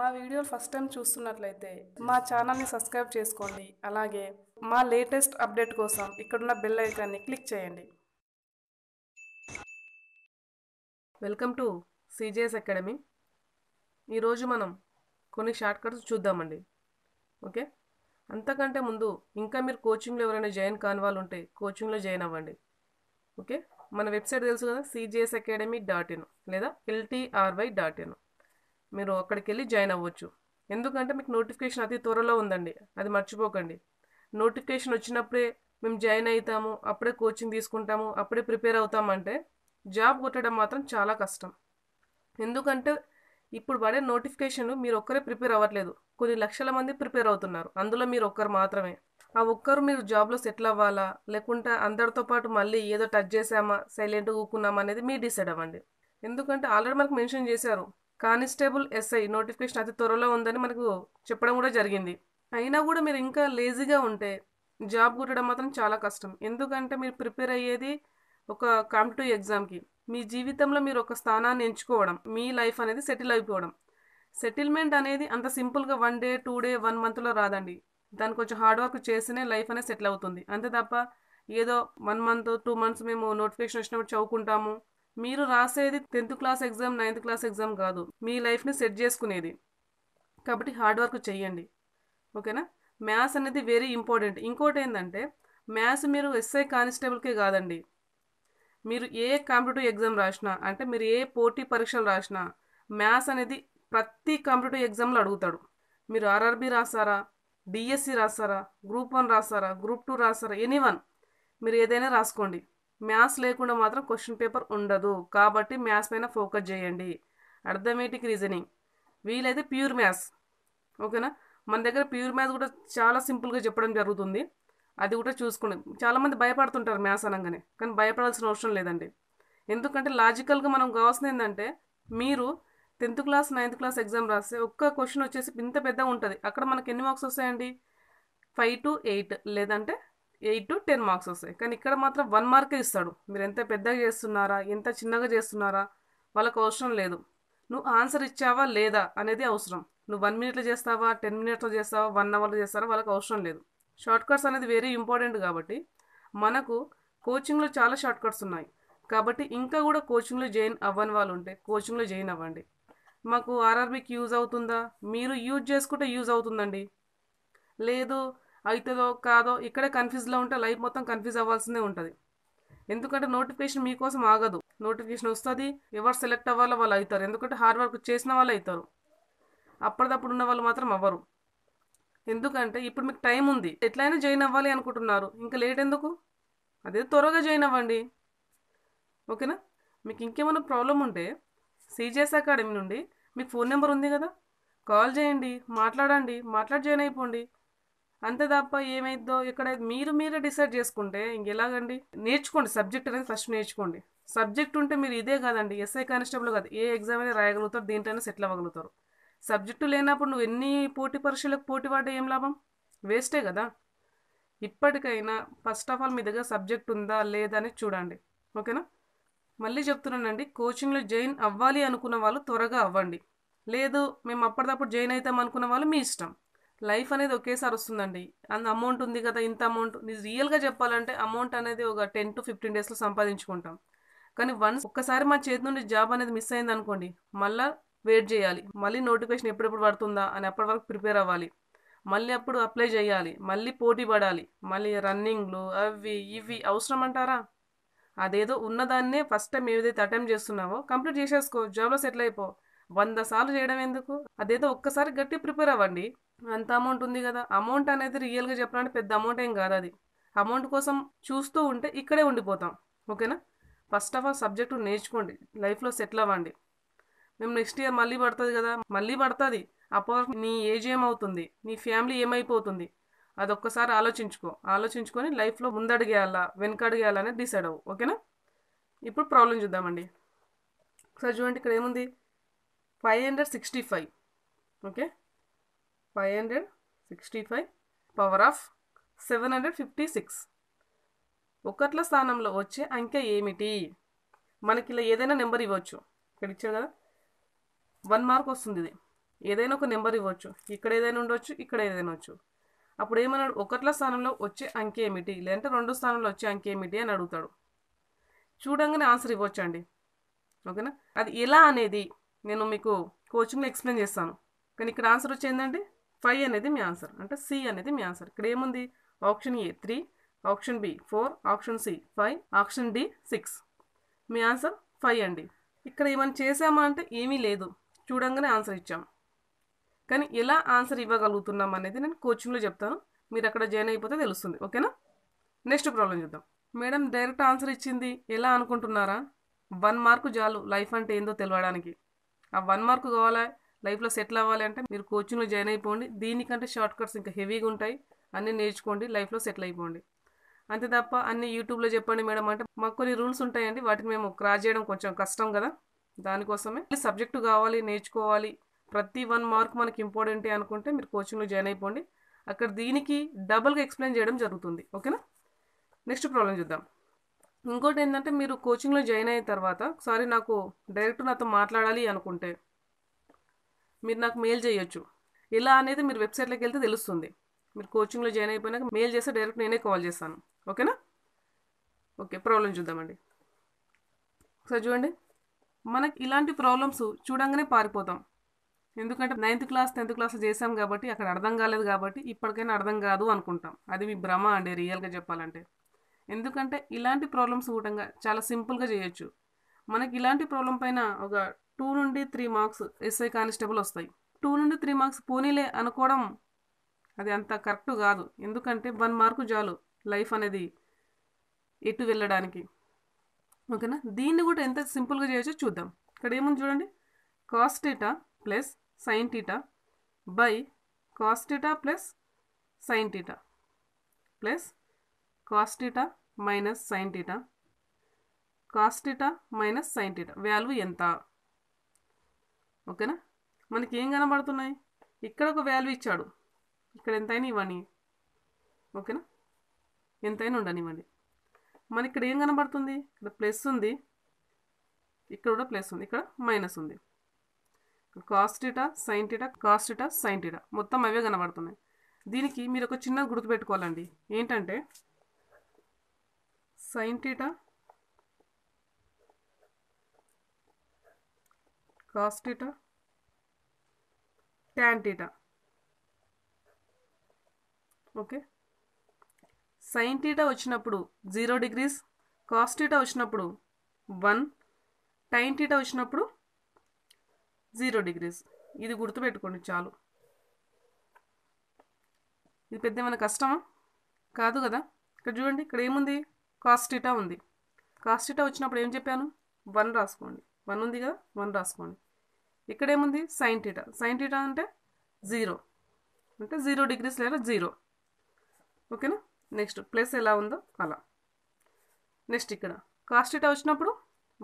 మా వీడియోలు first time చూస్తున్నట్లయితే మా ఛానల్ని సబ్స్క్రైబ్ చేసుకోండి అలాగే మా లేటెస్ట్ అప్డేట్ కోసం ఇక్కడున్న బెల్ ఐకాన్ని క్లిక్ చేయండి వెల్కమ్ టు సిజేఎస్ అకాడమీ ఈరోజు మనం కొన్ని షార్ట్ కట్స్ చూద్దామండి ఓకే అంతకంటే ముందు ఇంకా మీరు కోచింగ్లో ఎవరైనా జాయిన్ కాని వాళ్ళు ఉంటే కోచింగ్లో జాయిన్ అవ్వండి ఓకే మన వెబ్సైట్ తెలుసు కదా సిజిఎస్ అకాడమీ డాట్ ఇన్ లేదా ఎల్టీఆర్వై డాట్ ఇన్ మీరు అక్కడికి వెళ్ళి జాయిన్ అవ్వచ్చు ఎందుకంటే మీకు నోటిఫికేషన్ అతి త్వరలో ఉందండి అది మర్చిపోకండి నోటిఫికేషన్ వచ్చినప్పుడే మేము జాయిన్ అవుతాము అప్పుడే కోచింగ్ తీసుకుంటాము అప్పుడే ప్రిపేర్ అవుతామంటే జాబ్ కొట్టడం మాత్రం చాలా కష్టం ఎందుకంటే ఇప్పుడు పడే నోటిఫికేషన్ మీరు ఒక్కరే ప్రిపేర్ అవ్వట్లేదు కొన్ని లక్షల మంది ప్రిపేర్ అవుతున్నారు అందులో మీరు ఒక్కరు మాత్రమే ఆ ఒక్కరు మీరు జాబ్లో సెటిల్ అవ్వాలా లేకుంటే అందరితో పాటు మళ్ళీ ఏదో టచ్ చేసామా సైలెంట్గా కూకున్నామా అనేది మీరు డిసైడ్ అవ్వండి ఎందుకంటే ఆల్రెడీ మనకు మెన్షన్ చేశారు కానిస్టేబుల్ ఎస్ఐ నోటిఫికేషన్ అతి త్వరలో ఉందని మనకు చెప్పడం కూడా జరిగింది అయినా కూడా మీరు ఇంకా లేజీగా ఉంటే జాబ్ కుట్టడం మాత్రం చాలా కష్టం ఎందుకంటే మీరు ప్రిపేర్ అయ్యేది ఒక కాంపిటేటివ్ ఎగ్జామ్కి మీ జీవితంలో మీరు ఒక స్థానాన్ని ఎంచుకోవడం మీ లైఫ్ అనేది సెటిల్ అయిపోవడం సెటిల్మెంట్ అనేది అంత సింపుల్గా one day two day one మంత్లో రాదండి దాని కొంచెం హార్డ్ వర్క్ చేస్తేనే లైఫ్ అనేది సెటిల్ అవుతుంది అంతే తప్ప ఏదో వన్ మంత్ టూ మంత్స్ మేము నోటిఫికేషన్ వచ్చినప్పుడు చదువుకుంటాము మీరు రాసేది tenth class exam ninth class exam కాదు మీ లైఫ్ని సెట్ చేసుకునేది కాబట్టి హార్డ్ వర్క్ చేయండి ఓకేనా మ్యాథ్స్ అనేది వెరీ ఇంపార్టెంట్ ఇంకోటి ఏంటంటే మ్యాథ్స్ మీరు ఎస్ఐ కానిస్టేబుల్కే కాదండి మీరు ఏ కాంపిటేటివ్ ఎగ్జామ్ రాసినా అంటే మీరు ఏ పోటీ పరీక్షలు రాసినా మ్యాథ్స్ అనేది ప్రతి కాంపిటేటివ్ ఎగ్జామ్లో అడుగుతాడు మీరు ఆర్ఆర్బి రాస్తారా డిఎస్సి రాస్తారా గ్రూప్ వన్ రాస్తారా గ్రూప్ టూ రాస్తారా ఎనీ వన్ మీరు ఏదైనా రాసుకోండి మ్యాథ్స్ లేకుండా మాత్రం క్వశ్చన్ పేపర్ ఉండదు కాబట్టి మ్యాథ్స్ పైన ఫోకస్ చేయండి అర్థమేటిక్ రీజనింగ్ వీలైతే ప్యూర్ మ్యాథ్స్ ఓకేనా మన దగ్గర ప్యూర్ మ్యాథ్స్ కూడా చాలా సింపుల్గా చెప్పడం జరుగుతుంది అది కూడా చూసుకోండి చాలామంది భయపడుతుంటారు మ్యాథ్స్ అనగానే కానీ భయపడాల్సిన అవసరం లేదండి ఎందుకంటే లాజికల్గా మనం కావాల్సింది ఏంటంటే మీరు tenth class ninth class exam రాస్తే ఒక్క క్వశ్చన్ వచ్చేసి ఇంత పెద్దగా ఉంటుంది అక్కడ మనకి ఎన్ని మార్క్స్ వస్తాయండి ఫైవ్ టు ఎయిట్ లేదంటే ఎయిట్ టు టెన్ మార్క్స్ వస్తాయి కానీ ఇక్కడ మాత్రం వన్ మార్కే ఇస్తాడు మీరు ఎంత పెద్దగా చేస్తున్నారా ఎంత చిన్నగా చేస్తున్నారా వాళ్ళకు అవసరం లేదు నువ్వు ఆన్సర్ ఇచ్చావా లేదా అనేది అవసరం నువ్వు వన్ మినిట్లో చేస్తావా టెన్ మినిట్లో చేస్తావా వన్ అవర్లో చేస్తారా వాళ్ళకి అవసరం లేదు షార్ట్ కట్స్ అనేది వెరీ ఇంపార్టెంట్ కాబట్టి మనకు కోచింగ్లో చాలా షార్ట్ కట్స్ ఉన్నాయి కాబట్టి ఇంకా కూడా కోచింగ్లో జాయిన్ అవ్వని వాళ్ళు ఉంటే కోచింగ్లో జాయిన్ అవ్వండి మాకు ఆర్ఆర్బీకి యూజ్ అవుతుందా మీరు యూజ్ చేసుకుంటే యూజ్ అవుతుందండి లేదు అవుతుందో కాదో ఇక్కడే కన్ఫ్యూజ్లో ఉంటే లైఫ్ మొత్తం కన్ఫ్యూజ్ అవ్వాల్సిందే ఉంటుంది ఎందుకంటే నోటిఫికేషన్ మీకోసం ఆగదు నోటిఫికేషన్ వస్తుంది ఎవరు సెలెక్ట్ అవ్వాలో వాళ్ళు అవుతారు ఎందుకంటే హార్డ్ వర్క్ చేసిన వాళ్ళు అవుతారు అప్పటిదప్పుడు ఉన్న వాళ్ళు మాత్రం అవ్వరు ఎందుకంటే ఇప్పుడు మీకు టైం ఉంది ఎట్లయినా జాయిన్ అవ్వాలి అనుకుంటున్నారు ఇంకా లేట్ ఎందుకు అదే త్వరగా జాయిన్ అవ్వండి ఓకేనా మీకు ఇంకేమైనా ప్రాబ్లం ఉంటే సీజీఎస్ అకాడమీ నుండి మీకు ఫోన్ నెంబర్ ఉంది కదా కాల్ చేయండి మాట్లాడండి మాట్లాడి జాయిన్ అయిపోండి అంతే తప్ప ఏమైద్దో ఇక్కడ మీరు మీరే డిసైడ్ చేసుకుంటే ఇంకెలాగండి నేర్చుకోండి సబ్జెక్ట్ అనేది ఫస్ట్ నేర్చుకోండి సబ్జెక్ట్ ఉంటే మీరు ఇదే కాదండి ఎస్ఐ కానిస్టేబుల్ కాదు ఏ ఎగ్జామ్ అయినా రాయగలుగుతారు దీంట్లోనే సెటిల్ అవ్వగలుగుతారు సబ్జెక్టు లేనప్పుడు నువ్వు ఎన్ని పోటీ పరీక్షలకు పోటీ పడ్డా ఏం లాభం వేస్టే కదా ఇప్పటికైనా ఫస్ట్ ఆఫ్ ఆల్ మీ దగ్గర సబ్జెక్ట్ ఉందా లేదా అని చూడండి ఓకేనా మళ్ళీ చెప్తున్నానండి కోచింగ్లో జాయిన్ అవ్వాలి అనుకున్న వాళ్ళు త్వరగా అవ్వండి లేదు మేము అప్పటిదప్పుడు జాయిన్ అవుతాం అనుకున్న వాళ్ళు మీ ఇష్టం లైఫ్ అనేది ఒకేసారి వస్తుందండి అంత అమౌంట్ ఉంది కదా ఇంత అమౌంట్ నీకు రియల్గా చెప్పాలంటే అమౌంట్ అనేది ఒక టెన్ టు ఫిఫ్టీన్ డేస్లో సంపాదించుకుంటాం కానీ వన్స్ ఒక్కసారి మా చేతి నుండి జాబ్ అనేది మిస్ అయింది అనుకోండి మళ్ళీ వెయిట్ చేయాలి మళ్ళీ నోటిఫికేషన్ ఎప్పుడెప్పుడు పడుతుందా అని అప్పటి వరకు ప్రిపేర్ అవ్వాలి మళ్ళీ అప్పుడు అప్లై చేయాలి మళ్ళీ పోటీ పడాలి మళ్ళీ రన్నింగ్లు అవి ఇవి అవసరం అంటారా అదేదో ఉన్నదాన్నే ఫస్ట్ టైం ఏదైతే అటెంప్ట్ చేస్తున్నావో కంప్లీట్ చేసేసుకో జాబ్లో సెటిల్ అయిపో వంద సార్లు చేయడం ఎందుకు అదేదో ఒక్కసారి గట్టి ప్రిపేర్ అవ్వండి అంత అమౌంట్ ఉంది కదా అమౌంట్ అనేది రియల్గా చెప్పాలంటే పెద్ద అమౌంట్ ఏం కాదు అది అమౌంట్ కోసం చూస్తూ ఉంటే ఇక్కడే ఉండిపోతాం ఓకేనా ఫస్ట్ ఆఫ్ ఆల్ సబ్జెక్టు నేర్చుకోండి లైఫ్లో సెటిల్ అవ్వండి మేము నెక్స్ట్ ఇయర్ మళ్ళీ పడుతుంది కదా మళ్ళీ పడుతుంది అప్పుడు నీ ఏజ్ ఏమవుతుంది నీ ఫ్యామిలీ ఏమైపోతుంది అదొక్కసారి ఆలోచించుకో ఆలోచించుకొని లైఫ్లో ముందడిగేయాలా వెనకడిగేయాలా అనేది డిసైడ్ అవ్వు ఓకేనా ఇప్పుడు ప్రాబ్లం చూద్దామండి ఒకసారి చూడండి ఇక్కడ ఏముంది five hundred sixty five okay five hundred sixty five power of seven hundred fifty six ఒకట్ల స్థానంలో వచ్చే అంకె ఏమిటి మనకి ఇలా ఏదైనా నెంబర్ ఇవ్వచ్చు ఇక్కడ ఇచ్చాడు కదా వన్ మార్క్ వస్తుంది ఇది ఏదైనా ఒక నెంబర్ ఇవ్వచ్చు ఇక్కడ ఏదైనా ఉండవచ్చు ఇక్కడ ఏదైనా వచ్చు అప్పుడు ఏమన్నాడు ఒకట్ల స్థానంలో వచ్చే అంకె ఏమిటి లేదంటే రెండు స్థానంలో వచ్చే అంకె ఏమిటి అని అడుగుతాడు చూడంగానే ఆన్సర్ ఇవ్వచ్చండి ఓకేనా అది ఎలా అనేది నేను మీకు కోచింగ్లో ఎక్స్ప్లెయిన్ చేస్తాను కానీ ఇక్కడ ఆన్సర్ వచ్చేందండి ఫైవ్ అనేది మీ ఆన్సర్ అంటే సి అనేది మీ ఆన్సర్ ఇక్కడ ఏముంది option A three option B four option C five option D six మీ ఆన్సర్ ఫైవ్ అండి ఇక్కడ ఏమైనా చేసామా అంటే ఏమీ లేదు చూడంగానే ఆన్సర్ ఇచ్చాం కానీ ఎలా ఆన్సర్ ఇవ్వగలుగుతున్నాం అనేది నేను కోచింగ్లో చెప్తాను మీరు అక్కడ జాయిన్ అయిపోతే తెలుస్తుంది ఓకేనా నెక్స్ట్ ప్రాబ్లం చూద్దాం మేడం డైరెక్ట్ ఆన్సర్ ఇచ్చింది ఎలా అనుకుంటున్నారా వన్ మార్కు చాలు లైఫ్ అంటే ఏందో తెలియడానికి ఆ వన్ మార్క్ కావాలా లైఫ్లో సెటిల్ అవ్వాలి అంటే మీరు కోచింగ్లో జాయిన్ అయిపోండి దీనికంటే షార్ట్ కట్స్ ఇంకా హెవీగా ఉంటాయి అన్నీ నేర్చుకోండి లైఫ్లో సెటిల్ అయిపోండి అంతే తప్ప అన్ని యూట్యూబ్లో చెప్పండి మేడం అంటే మాకు కొన్ని రూల్స్ ఉంటాయండి వాటిని మేము క్రాస్ చేయడం కొంచెం కష్టం కదా దానికోసమే సబ్జెక్టు కావాలి నేర్చుకోవాలి ప్రతి వన్ మార్క్ మనకి ఇంపార్టెంట్ అనుకుంటే మీరు కోచింగ్లో జాయిన్ అయిపోండి అక్కడ దీనికి డబుల్గా ఎక్స్ప్లెయిన్ చేయడం జరుగుతుంది ఓకేనా నెక్స్ట్ ప్రాబ్లం చూద్దాం ఇంకోటి ఏంటంటే మీరు కోచింగ్లో జాయిన్ అయిన తర్వాత ఒకసారి నాకు డైరెక్ట్ నాతో మాట్లాడాలి అనుకుంటే మీరు నాకు మెయిల్ చేయొచ్చు ఇలా అనేది మీరు వెబ్సైట్లోకి వెళ్తే తెలుస్తుంది మీరు కోచింగ్లో జాయిన్ అయిపోయినాక మెయిల్ చేస్తే డైరెక్ట్ నేనే కాల్ చేస్తాను ఓకేనా ఓకే ప్రాబ్లం చూద్దామండి ఒకసారి చూడండి మనకి ఇలాంటి ప్రాబ్లమ్స్ చూడంగానే పారిపోతాం ఎందుకంటే నైన్త్ క్లాస్ టెన్త్ క్లాస్ చేసాం కాబట్టి అక్కడ అర్థం కాలేదు కాబట్టి ఇప్పటికైనా అర్థం కాదు అనుకుంటాం అది మీ భ్రమ అండి రియల్గా చెప్పాలంటే ఎందుకంటే ఇలాంటి ప్రాబ్లమ్స్ కూడా చాలా సింపుల్గా చేయొచ్చు మనకి ఇలాంటి ప్రాబ్లం పైన ఒక టూ నుండి త్రీ మార్క్స్ ఎస్ఐ కానిస్టేబుల్ వస్తాయి టూ నుండి త్రీ మార్క్స్ పోనీలే అనుకోవడం అది అంత కరెక్ట్ కాదు ఎందుకంటే వన్ మార్కు చాలు లైఫ్ అనేది ఎటు వెళ్ళడానికి ఓకేనా దీన్ని కూడా ఎంత సింపుల్గా చేయొచ్చో చూద్దాం ఇక్కడ ఏముంది చూడండి cos theta plus theta by cos theta plus theta plus cos theta minus sine theta cos theta minus sine theta value ఎంత ఓకేనా మనకి ఏం కనబడుతున్నాయి ఇక్కడ ఒక వాల్యూ ఇచ్చాడు ఇక్కడ ఎంతైనా ఇవ్వని ఓకేనా ఎంతైనా ఉండనివ్వండి మన ఇక్కడ ఏం కనబడుతుంది ఇక్కడ ప్లస్ ఉంది ఇక్కడ కూడా ప్లస్ ఉంది ఇక్కడ మైనస్ ఉంది cos theta sine theta cos theta sine theta మొత్తం అవే కనబడుతున్నాయి దీనికి మీరు ఒక చిన్న గుర్తుపెట్టుకోవాలండి ఏంటంటే sine theta cos theta tan theta okay sine theta వచ్చినప్పుడు జీరో డిగ్రీస్ కాస్ టీటా వచ్చినప్పుడు వన్ టైన్ టీటా వచ్చినప్పుడు జీరో డిగ్రీస్ ఇది గుర్తుపెట్టుకోండి చాలు ఇది పెద్ద ఏమైనా కష్టమా కాదు కదా ఇక్కడ చూడండి ఇక్కడ ఏముంది కాస్టిటా ఉంది కాస్టిటా వచ్చినప్పుడు ఏం చెప్పాను వన్ రాసుకోండి వన్ ఉంది కదా వన్ రాసుకోండి ఇక్కడ ఏముంది సైంటీటా సైంటీటా అంటే జీరో అంటే జీరో డిగ్రీస్ లేదా జీరో ఓకేనా నెక్స్ట్ ప్లస్ ఎలా ఉందో అలా నెక్స్ట్ ఇక్కడ కాస్టిటా వచ్చినప్పుడు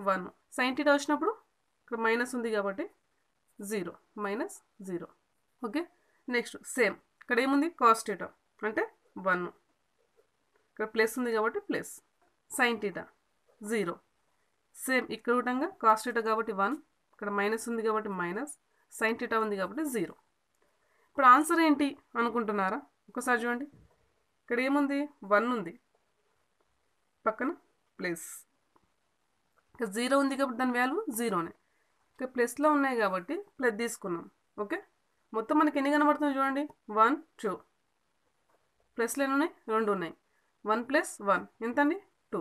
వన్ సైంటీటా వచ్చినప్పుడు ఇక్కడ మైనస్ ఉంది కాబట్టి zero minus zero okay next same ఇక్కడ ఏముంది కాస్టిటా అంటే వన్ ఇక్కడ ప్లస్ ఉంది కాబట్టి plus sine theta zero same ఇక్కడ కూడా కాస్ టీటా కాబట్టి వన్ ఇక్కడ మైనస్ ఉంది కాబట్టి మైనస్ సైన్ టీటా ఉంది కాబట్టి జీరో ఇప్పుడు ఆన్సర్ ఏంటి అనుకుంటున్నారా ఒకసారి చూడండి ఇక్కడ ఏముంది వన్ ఉంది పక్కన ప్లస్ ఇక జీరో ఉంది కాబట్టి దాని వాల్యూ జీరోనే ఇంకా ప్లస్లో ఉన్నాయి కాబట్టి ప్లస్ తీసుకున్నాం ఓకే మొత్తం మనకి ఎన్ని కనబడుతుంది చూడండి వన్ టూ ప్లస్లు ఎన్ని ఉన్నాయి రెండు ఉన్నాయి వన్ ప్లస్ వన్ ఎంతండి టూ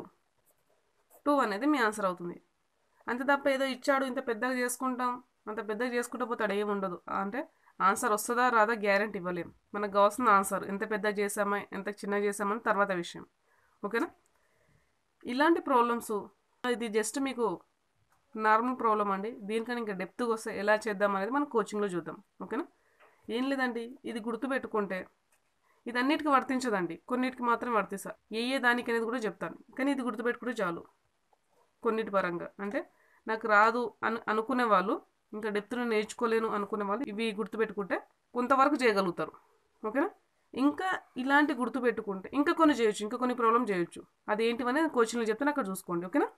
టూ అనేది మీ ఆన్సర్ అవుతుంది అంతే తప్ప ఏదో ఇచ్చాడు ఇంత పెద్దగా చేసుకుంటాం అంత పెద్దగా చేసుకుంటూ పోతాడు ఏమి ఉండదు అంటే ఆన్సర్ వస్తుందా రాదా గ్యారంటీ ఇవ్వలేం మనకు కావాల్సిన ఆన్సర్ ఎంత పెద్ద చేసామా ఎంత చిన్న చేసామని తర్వాత విషయం ఓకేనా ఇలాంటి ప్రాబ్లమ్స్ ఇది జస్ట్ మీకు నార్మల్ ప్రాబ్లం అండి దీనికని ఇంకా డెప్త్గా వస్తే ఎలా చేద్దాం అనేది మనం కోచింగ్లో చూద్దాం ఓకేనా ఏం లేదండి ఇది గుర్తుపెట్టుకుంటే ఇది అన్నిటికీ వర్తించదండి కొన్నిటికి మాత్రం వర్తిస్తా ఏ ఏ దానికి అనేది కూడా చెప్తాను కానీ ఇది గుర్తుపెట్టుకుంటే చాలు కొన్నిటి పరంగా అంటే నాకు రాదు అని అనుకునే వాళ్ళు ఇంకా డెప్త్ను నేర్చుకోలేను అనుకునే వాళ్ళు ఇవి గుర్తుపెట్టుకుంటే కొంతవరకు చేయగలుగుతారు ఓకేనా ఇంకా ఇలాంటి గుర్తుపెట్టుకుంటే ఇంకా కొన్ని చేయొచ్చు ఇంకా కొన్ని ప్రాబ్లం చేయొచ్చు అదేంటివని కోచింగ్లో చెప్తే అక్కడ చూసుకోండి ఓకేనా